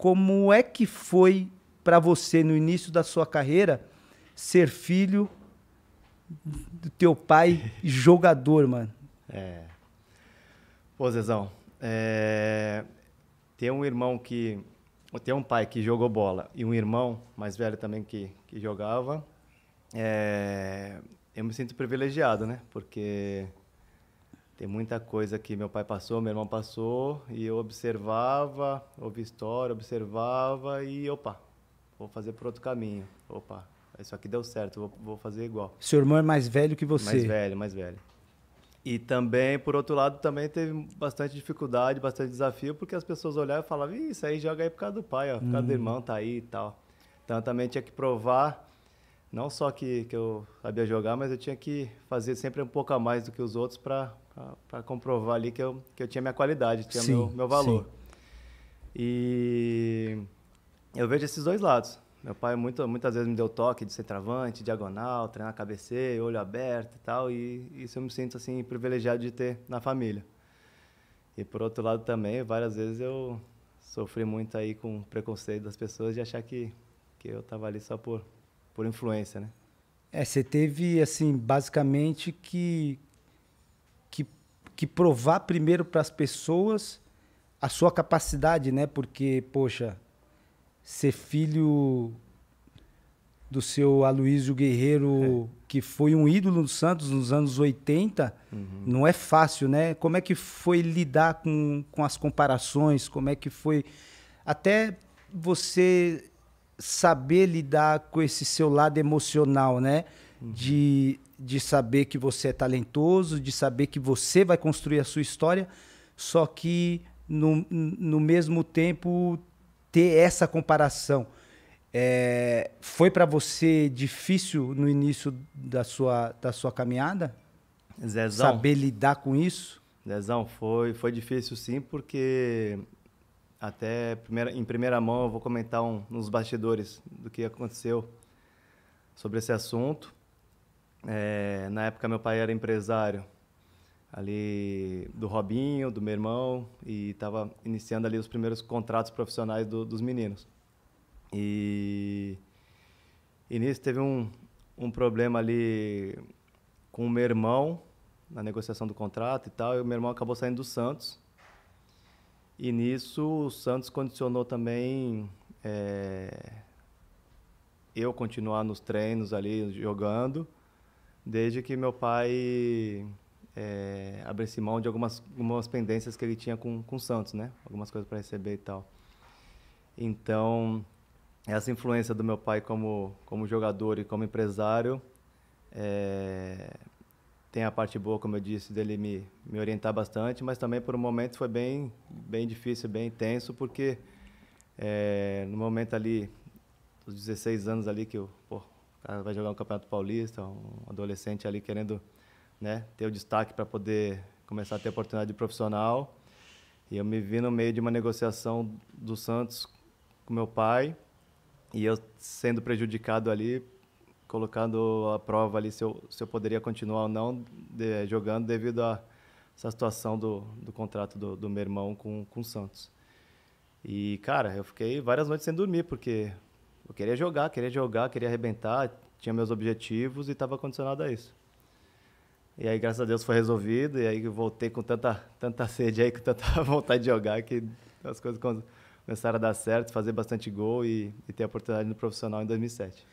como é que foi para você no início da sua carreira ser filho do teu pai jogador, mano? É. Pô, Zezão, é... ter um irmão que. Ter um pai que jogou bola e um irmão mais velho também que, que jogava, é... eu me sinto privilegiado, né? Porque tem muita coisa que meu pai passou, meu irmão passou, e eu observava, ouvi história, observava e opa, vou fazer por outro caminho. Opa, isso aqui deu certo, vou, vou fazer igual. Seu irmão é mais velho que você? Mais velho, mais velho. E também, por outro lado, também teve bastante dificuldade, bastante desafio, porque as pessoas olhavam e falavam, isso aí joga aí por causa do pai, ó, por causa hum. do irmão, tá aí e tal. Então também tinha que provar não só que, que eu sabia jogar, mas eu tinha que fazer sempre um pouco a mais do que os outros para comprovar ali que eu, que eu tinha minha qualidade, tinha sim, meu, meu valor. Sim. E eu vejo esses dois lados. Meu pai muito, muitas vezes me deu toque de centroavante, diagonal, treinar cabeceio, olho aberto e tal, e isso eu me sinto assim privilegiado de ter na família. E por outro lado também, várias vezes eu sofri muito aí com preconceito das pessoas de achar que que eu estava ali só por por influência, né? É, você teve, assim, basicamente que, que, que provar primeiro para as pessoas a sua capacidade, né? Porque, poxa, ser filho do seu Aloysio Guerreiro, é. que foi um ídolo do Santos nos anos 80, uhum. não é fácil, né? Como é que foi lidar com, com as comparações? Como é que foi. Até você saber lidar com esse seu lado emocional, né? Uhum. De, de saber que você é talentoso, de saber que você vai construir a sua história, só que no, no mesmo tempo ter essa comparação. É, foi para você difícil no início da sua, da sua caminhada? Zezão. Saber lidar com isso? Zezão, foi, foi difícil sim, porque até primeira, em primeira mão eu vou comentar um, nos bastidores do que aconteceu sobre esse assunto. É, na época meu pai era empresário ali do Robinho, do meu irmão e estava iniciando ali os primeiros contratos profissionais do, dos meninos. E, e nisso teve um, um problema ali com o meu irmão na negociação do contrato e tal. E o meu irmão acabou saindo do Santos e nisso o Santos condicionou também é, eu continuar nos treinos ali jogando, desde que meu pai é, abrisse mão de algumas, algumas pendências que ele tinha com, com o Santos, né? Algumas coisas para receber e tal. Então, essa influência do meu pai como, como jogador e como empresário é, tem a parte boa, como eu disse, dele me, me orientar bastante, mas também por um momento foi bem, bem difícil, bem intenso porque é, no momento ali, dos 16 anos ali, que eu, pô, o cara vai jogar um Campeonato Paulista, um adolescente ali querendo né, ter o destaque para poder começar a ter oportunidade de profissional. E eu me vi no meio de uma negociação do Santos com meu pai, e eu sendo prejudicado ali colocando a prova ali se eu, se eu poderia continuar ou não de, jogando devido a essa situação do, do contrato do, do meu irmão com, o Santos. E, cara, eu fiquei várias noites sem dormir, porque eu queria jogar, queria jogar, queria arrebentar, tinha meus objetivos e estava condicionado a isso. E aí, graças a Deus, foi resolvido, e aí voltei com tanta, tanta sede aí, com tanta vontade de jogar, que as coisas começaram a dar certo, fazer bastante gol e, e ter a oportunidade no profissional em 2007.